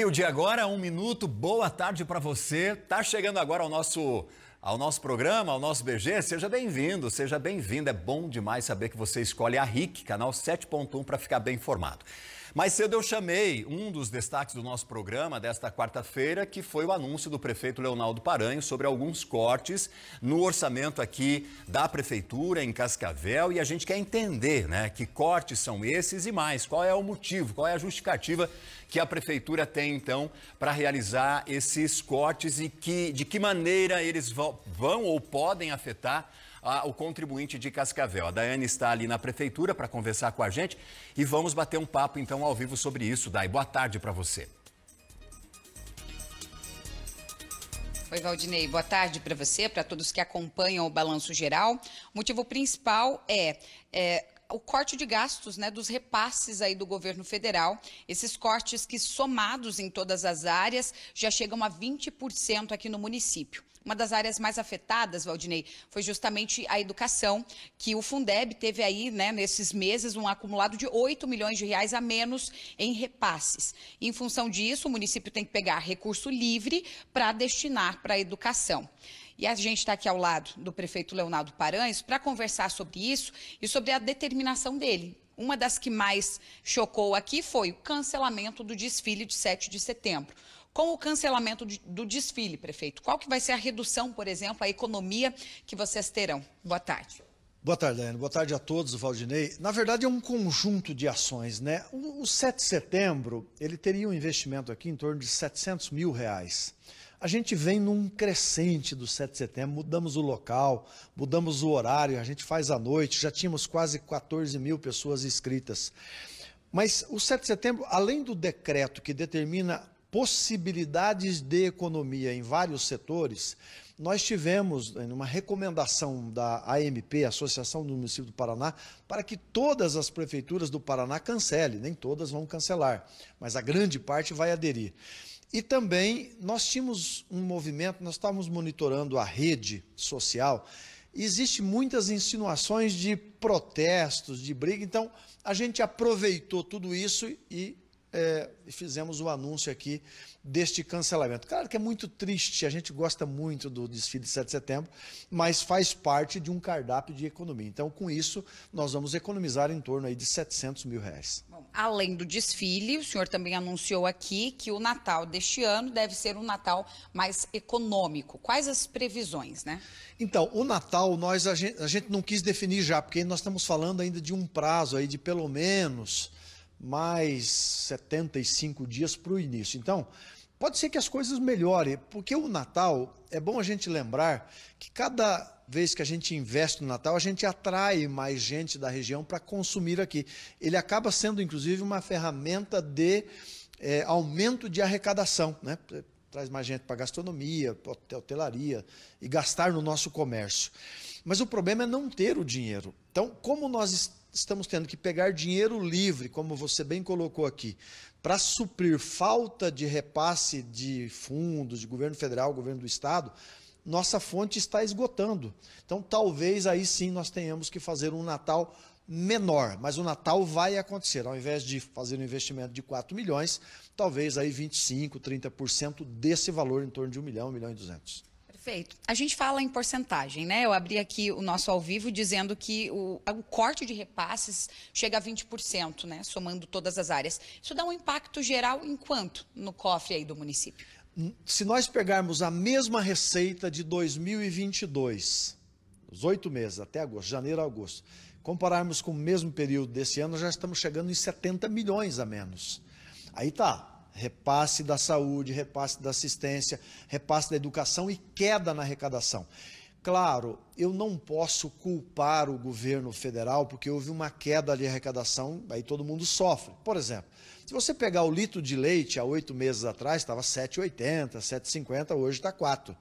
Meio-dia agora, um minuto. Boa tarde para você. Tá chegando agora ao nosso ao nosso programa, ao nosso BG. Seja bem-vindo, seja bem-vinda. É bom demais saber que você escolhe a RIC, canal 7.1, para ficar bem informado. Mais cedo eu chamei um dos destaques do nosso programa desta quarta-feira, que foi o anúncio do prefeito Leonardo Paranho sobre alguns cortes no orçamento aqui da prefeitura em Cascavel e a gente quer entender, né, que cortes são esses e mais, qual é o motivo, qual é a justificativa que a prefeitura tem então para realizar esses cortes e que de que maneira eles vão, vão ou podem afetar a, ah, o contribuinte de Cascavel. A Daiane está ali na prefeitura para conversar com a gente e vamos bater um papo então ao vivo sobre isso, Dai. Boa tarde para você. Oi, Valdinei. Boa tarde para você, para todos que acompanham o Balanço Geral. O motivo principal é, é o corte de gastos, né, dos repasses aí do governo federal. Esses cortes que somados em todas as áreas já chegam a 20% aqui no município. Uma das áreas mais afetadas, Valdinei, foi justamente a educação, que o Fundeb teve aí, né, nesses meses, um acumulado de 8 milhões de reais a menos em repasses. Em função disso, o município tem que pegar recurso livre para destinar para a educação. E a gente está aqui ao lado do prefeito Leonardo Paranhos para conversar sobre isso e sobre a determinação dele. Uma das que mais chocou aqui foi o cancelamento do desfile de 7 de setembro com o cancelamento de, do desfile, prefeito? Qual que vai ser a redução, por exemplo, a economia que vocês terão? Boa tarde. Boa tarde, Daiane. Boa tarde a todos, Valdinei. Na verdade, é um conjunto de ações, né? O, o 7 de setembro, ele teria um investimento aqui em torno de 700 mil reais. A gente vem num crescente do 7 de setembro, mudamos o local, mudamos o horário, a gente faz à noite, já tínhamos quase 14 mil pessoas inscritas. Mas o 7 de setembro, além do decreto que determina possibilidades de economia em vários setores, nós tivemos eh, uma recomendação da AMP, Associação do Município do Paraná, para que todas as prefeituras do Paraná cancelem. Nem todas vão cancelar, mas a grande parte vai aderir. E também nós tínhamos um movimento, nós estávamos monitorando a rede social. Existem muitas insinuações de protestos, de briga. Então, a gente aproveitou tudo isso e é, fizemos o anúncio aqui deste cancelamento. Claro que é muito triste, a gente gosta muito do desfile de 7 de setembro, mas faz parte de um cardápio de economia. Então, com isso, nós vamos economizar em torno aí de 700 mil reais. Bom, além do desfile, o senhor também anunciou aqui que o Natal deste ano deve ser um Natal mais econômico. Quais as previsões, né? Então, o Natal, nós a gente, a gente não quis definir já, porque nós estamos falando ainda de um prazo aí de pelo menos mais 75 dias para o início. Então, pode ser que as coisas melhorem, porque o Natal é bom a gente lembrar que cada vez que a gente investe no Natal, a gente atrai mais gente da região para consumir aqui. Ele acaba sendo, inclusive, uma ferramenta de é, aumento de arrecadação, né? Traz mais gente para gastronomia, para hotelaria e gastar no nosso comércio. Mas o problema é não ter o dinheiro. Então, como nós estamos tendo que pegar dinheiro livre, como você bem colocou aqui, para suprir falta de repasse de fundos de governo federal, governo do estado, nossa fonte está esgotando. Então, talvez aí sim nós tenhamos que fazer um Natal menor, mas o Natal vai acontecer. Ao invés de fazer um investimento de 4 milhões, talvez aí 25, 30% desse valor em torno de 1 milhão, 1 milhão e 200. Perfeito. A gente fala em porcentagem, né? Eu abri aqui o nosso ao vivo dizendo que o, o corte de repasses chega a 20%, né? Somando todas as áreas. Isso dá um impacto geral em quanto no cofre aí do município? Se nós pegarmos a mesma receita de 2022, os oito meses até agosto, janeiro a agosto, compararmos com o mesmo período desse ano, já estamos chegando em 70 milhões a menos. Aí tá, repasse da saúde, repasse da assistência, repasse da educação e queda na arrecadação. Claro, eu não posso culpar o governo federal porque houve uma queda de arrecadação, aí todo mundo sofre. Por exemplo, se você pegar o litro de leite há oito meses atrás, estava 7,80, 7,50, hoje está 4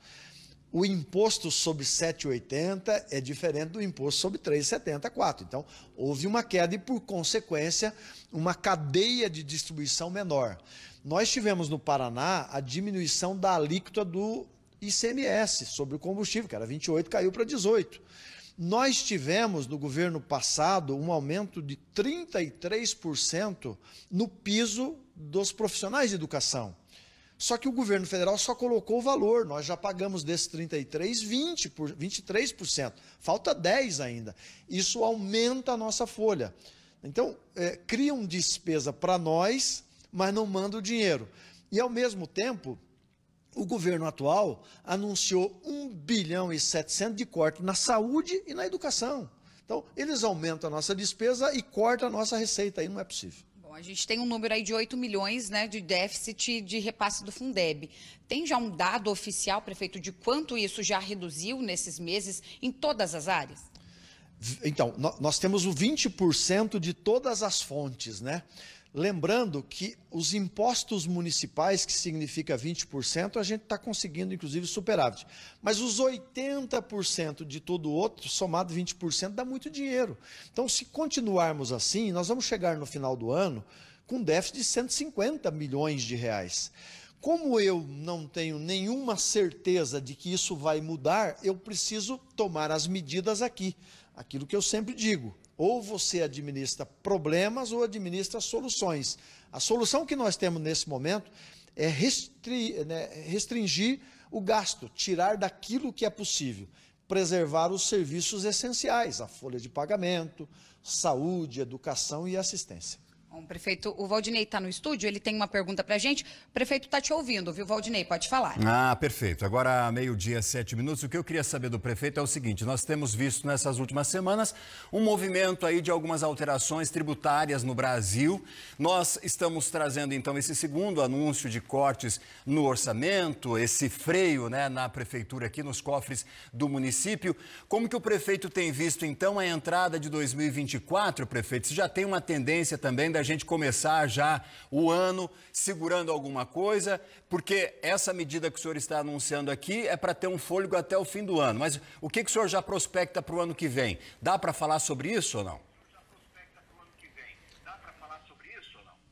o imposto sobre 7,80 é diferente do imposto sobre 3,74. Então, houve uma queda e, por consequência, uma cadeia de distribuição menor. Nós tivemos no Paraná a diminuição da alíquota do ICMS sobre o combustível, que era 28, caiu para 18. Nós tivemos no governo passado um aumento de 33% no piso dos profissionais de educação. Só que o governo federal só colocou o valor, nós já pagamos desse 33, 20 por, 23%. Falta 10 ainda. Isso aumenta a nossa folha. Então, é, cria despesa para nós, mas não manda o dinheiro. E ao mesmo tempo, o governo atual anunciou 1 bilhão e 700 de corte na saúde e na educação. Então, eles aumentam a nossa despesa e cortam a nossa receita. Aí não é possível a gente tem um número aí de 8 milhões né, de déficit de repasse do Fundeb. Tem já um dado oficial, prefeito, de quanto isso já reduziu nesses meses em todas as áreas? Então, nós temos o 20% de todas as fontes, né? Lembrando que os impostos municipais, que significa 20%, a gente está conseguindo, inclusive, superávit. Mas os 80% de todo o outro, somado 20%, dá muito dinheiro. Então, se continuarmos assim, nós vamos chegar no final do ano com déficit de 150 milhões de reais. Como eu não tenho nenhuma certeza de que isso vai mudar, eu preciso tomar as medidas aqui aquilo que eu sempre digo: ou você administra problemas ou administra soluções. A solução que nós temos nesse momento é restri, né, restringir o gasto, tirar daquilo que é possível, preservar os serviços essenciais, a folha de pagamento, saúde, educação e assistência. Bom, prefeito, o Valdinei está no estúdio, ele tem uma pergunta para a gente. O prefeito está te ouvindo, viu, Valdinei? Pode falar. Ah, perfeito. Agora, meio-dia, sete minutos. O que eu queria saber do prefeito é o seguinte: nós temos visto nessas últimas semanas um movimento aí de algumas alterações tributárias no Brasil. Nós estamos trazendo, então, esse segundo anúncio de cortes no orçamento, esse freio né, na prefeitura aqui, nos cofres do município. Como que o prefeito tem visto, então, a entrada de 2024, prefeito? Se já tem uma tendência também da a gente começar já o ano segurando alguma coisa, porque essa medida que o senhor está anunciando aqui é para ter um fôlego até o fim do ano. Mas o que, que o senhor já prospecta para o ano que vem? Dá para falar sobre isso ou não?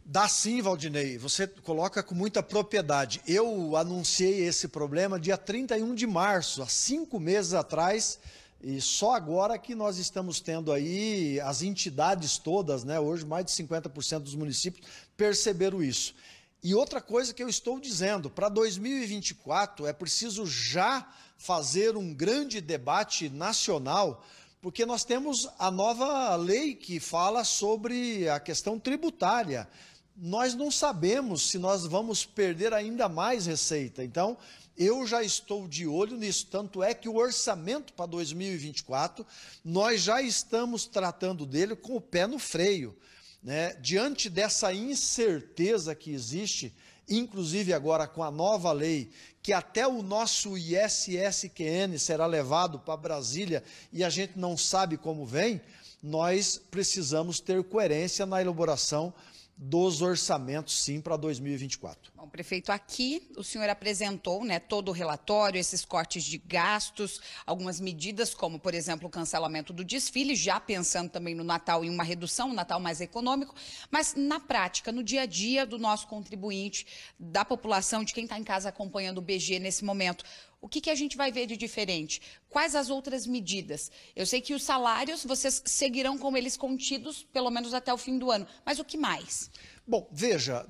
Dá sim, Valdinei. Você coloca com muita propriedade. Eu anunciei esse problema dia 31 de março, há cinco meses atrás e só agora que nós estamos tendo aí as entidades todas, né? Hoje mais de 50% dos municípios perceberam isso. E outra coisa que eu estou dizendo, para 2024 é preciso já fazer um grande debate nacional, porque nós temos a nova lei que fala sobre a questão tributária nós não sabemos se nós vamos perder ainda mais receita. Então, eu já estou de olho nisso. Tanto é que o orçamento para 2024, nós já estamos tratando dele com o pé no freio. Né? Diante dessa incerteza que existe, inclusive agora com a nova lei, que até o nosso ISSQN será levado para Brasília e a gente não sabe como vem, nós precisamos ter coerência na elaboração dos orçamentos, sim, para 2024. Bom, prefeito, aqui o senhor apresentou né, todo o relatório, esses cortes de gastos, algumas medidas, como, por exemplo, o cancelamento do desfile, já pensando também no Natal e uma redução, um Natal mais econômico, mas na prática, no dia a dia do nosso contribuinte, da população, de quem está em casa acompanhando o BG nesse momento, o que, que a gente vai ver de diferente? Quais as outras medidas? Eu sei que os salários vocês seguirão como eles contidos, pelo menos até o fim do ano, mas o que mais? Bom, veja,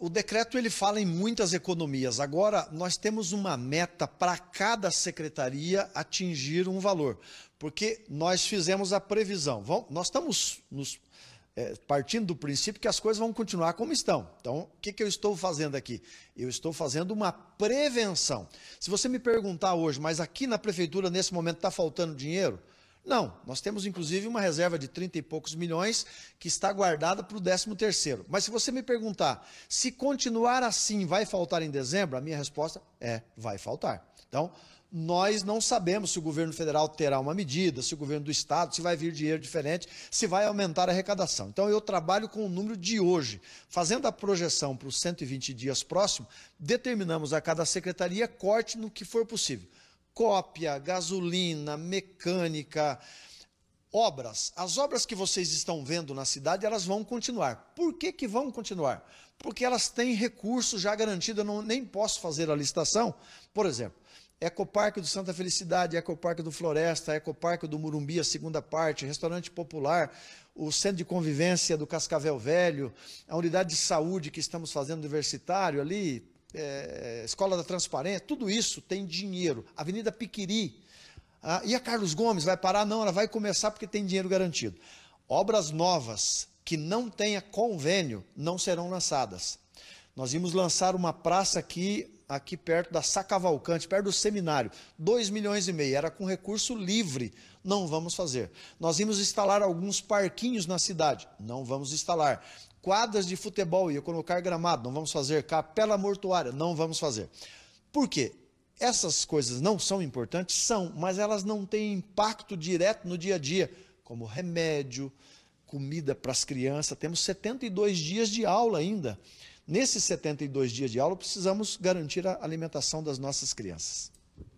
o decreto ele fala em muitas economias. Agora nós temos uma meta para cada secretaria atingir um valor, porque nós fizemos a previsão. Vamos, nós estamos nos é, partindo do princípio que as coisas vão continuar como estão. Então, o que, que eu estou fazendo aqui? Eu estou fazendo uma prevenção. Se você me perguntar hoje, mas aqui na prefeitura, nesse momento, está faltando dinheiro? Não, nós temos inclusive uma reserva de 30 e poucos milhões que está guardada para o 13 terceiro. Mas se você me perguntar se continuar assim vai faltar em dezembro, a minha resposta é vai faltar. Então, nós não sabemos se o governo federal terá uma medida, se o governo do estado, se vai vir dinheiro diferente, se vai aumentar a arrecadação. Então eu trabalho com o número de hoje. Fazendo a projeção para os 120 dias próximos, determinamos a cada secretaria corte no que for possível. Cópia, gasolina, mecânica, obras. As obras que vocês estão vendo na cidade, elas vão continuar. Por que, que vão continuar? Porque elas têm recursos já garantidos, eu não, nem posso fazer a licitação. Por exemplo, Ecoparque do Santa Felicidade, Ecoparque do Floresta, Ecoparque do Murumbi, a segunda parte, Restaurante Popular, o Centro de Convivência do Cascavel Velho, a Unidade de Saúde que estamos fazendo universitário ali, é, Escola da Transparência, tudo isso tem dinheiro. Avenida Piquiri. Ah, e a Carlos Gomes vai parar? Não, ela vai começar porque tem dinheiro garantido. Obras novas que não tenha convênio não serão lançadas. Nós vimos lançar uma praça aqui aqui perto da Sacavalcante, perto do seminário, 2 milhões e meio, era com recurso livre, não vamos fazer. Nós íamos instalar alguns parquinhos na cidade, não vamos instalar. Quadras de futebol, ia colocar gramado, não vamos fazer. Capela mortuária, não vamos fazer. Por quê? Essas coisas não são importantes? São, mas elas não têm impacto direto no dia a dia, como remédio, comida para as crianças. Temos 72 dias de aula ainda. Nesses 72 dias de aula, precisamos garantir a alimentação das nossas crianças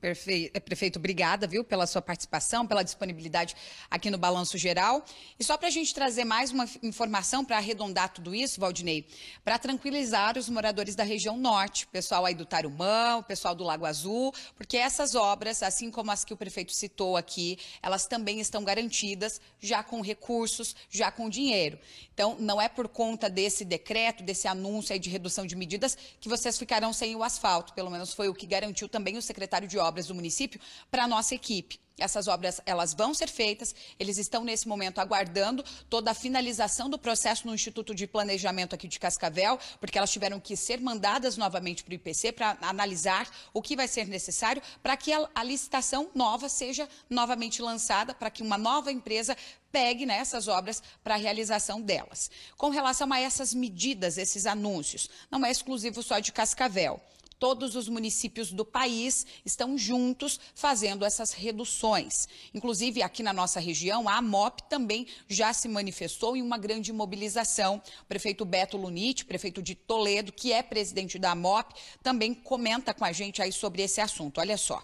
prefeito, eh, prefeito obrigada, viu, pela sua participação, pela disponibilidade aqui no Balanço Geral. E só para a gente trazer mais uma informação para arredondar tudo isso, Valdinei, para tranquilizar os moradores da região norte, o pessoal aí do Tarumã, o pessoal do Lago Azul, porque essas obras, assim como as que o prefeito citou aqui, elas também estão garantidas já com recursos, já com dinheiro. Então, não é por conta desse decreto, desse anúncio aí de redução de medidas, que vocês ficarão sem o asfalto. Pelo menos foi o que garantiu também o secretário de obras obras do município para a nossa equipe. Essas obras elas vão ser feitas, eles estão nesse momento aguardando toda a finalização do processo no Instituto de Planejamento aqui de Cascavel, porque elas tiveram que ser mandadas novamente para o IPC para analisar o que vai ser necessário para que a, licitação nova seja novamente lançada, para que uma nova empresa pegue nessas né, obras para a realização delas. Com relação a essas medidas, esses anúncios, não é exclusivo só de Cascavel. Todos os municípios do país estão juntos fazendo essas reduções. Inclusive, aqui na nossa região, a MOP também já se manifestou em uma grande mobilização. O prefeito Beto Lunite, prefeito de Toledo, que é presidente da MOP, também comenta com a gente aí sobre esse assunto. Olha só.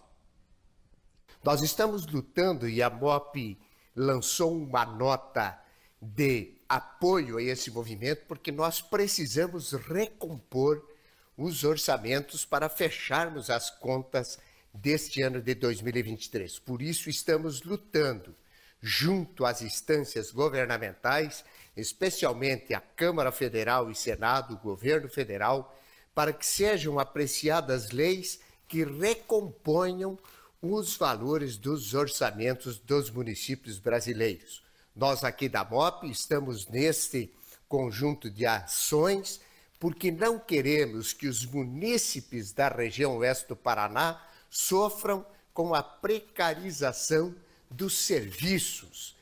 Nós estamos lutando e a MOP lançou uma nota de apoio a esse movimento porque nós precisamos recompor os orçamentos para fecharmos as contas deste ano de 2023. Por isso, estamos lutando junto às instâncias governamentais, especialmente a Câmara Federal e Senado, o governo federal, para que sejam apreciadas leis que recomponham os valores dos orçamentos dos municípios brasileiros. Nós aqui da MOP estamos neste conjunto de ações porque não queremos que os munícipes da região oeste do Paraná sofram com a precarização dos serviços.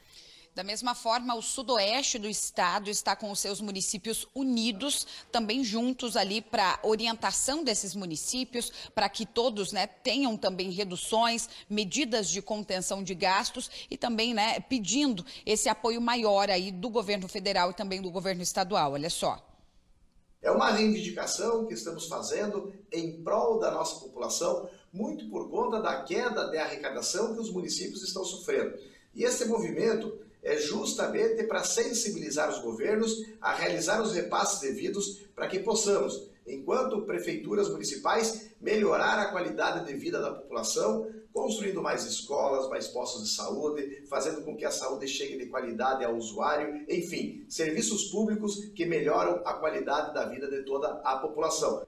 Da mesma forma, o sudoeste do estado está com os seus municípios unidos, também juntos ali para orientação desses municípios, para que todos né, tenham também reduções, medidas de contenção de gastos e também né, pedindo esse apoio maior aí do governo federal e também do governo estadual. Olha só. É uma reivindicação que estamos fazendo em prol da nossa população, muito por conta da queda da arrecadação que os municípios estão sofrendo. E esse movimento é justamente para sensibilizar os governos a realizar os repasses devidos para que possamos enquanto prefeituras municipais, melhorar a qualidade de vida da população, construindo mais escolas, mais postos de saúde, fazendo com que a saúde chegue de qualidade ao usuário, enfim, serviços públicos que melhoram a qualidade da vida de toda a população.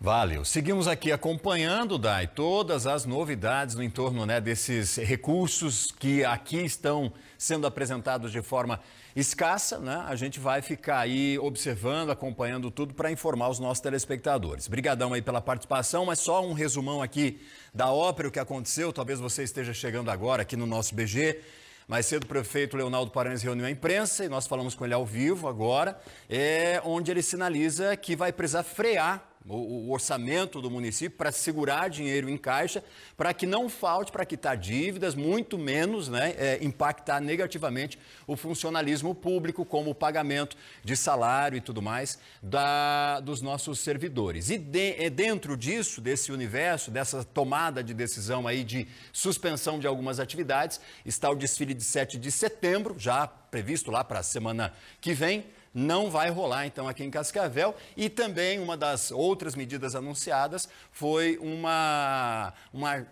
Valeu. Seguimos aqui acompanhando, Dai, todas as novidades no entorno né, desses recursos que aqui estão sendo apresentados de forma escassa. Né? A gente vai ficar aí observando, acompanhando tudo para informar os nossos telespectadores. Obrigadão aí pela participação, mas só um resumão aqui da ópera, o que aconteceu. Talvez você esteja chegando agora aqui no nosso BG. Mais cedo, o prefeito Leonardo Paranhos reuniu a imprensa e nós falamos com ele ao vivo agora, é, onde ele sinaliza que vai precisar frear o, o orçamento do município para segurar dinheiro em caixa, para que não falte para quitar dívidas, muito menos né, é, impactar negativamente o funcionalismo público, como o pagamento de salário e tudo mais da, dos nossos servidores. E de, é, dentro disso, desse universo, dessa tomada de decisão aí de suspensão de algumas atividades, está o desfile de 7 de setembro, já previsto lá para a semana que vem não vai rolar então aqui em Cascavel. E também uma das outras medidas anunciadas foi uma, uma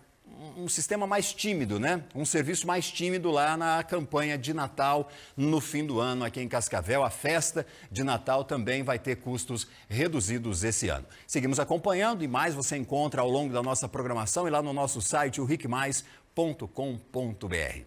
um sistema mais tímido, né? Um serviço mais tímido lá na campanha de Natal no fim do ano aqui em Cascavel. A festa de Natal também vai ter custos reduzidos esse ano. Seguimos acompanhando e mais você encontra ao longo da nossa programação e lá no nosso site, o ricmais.com.br.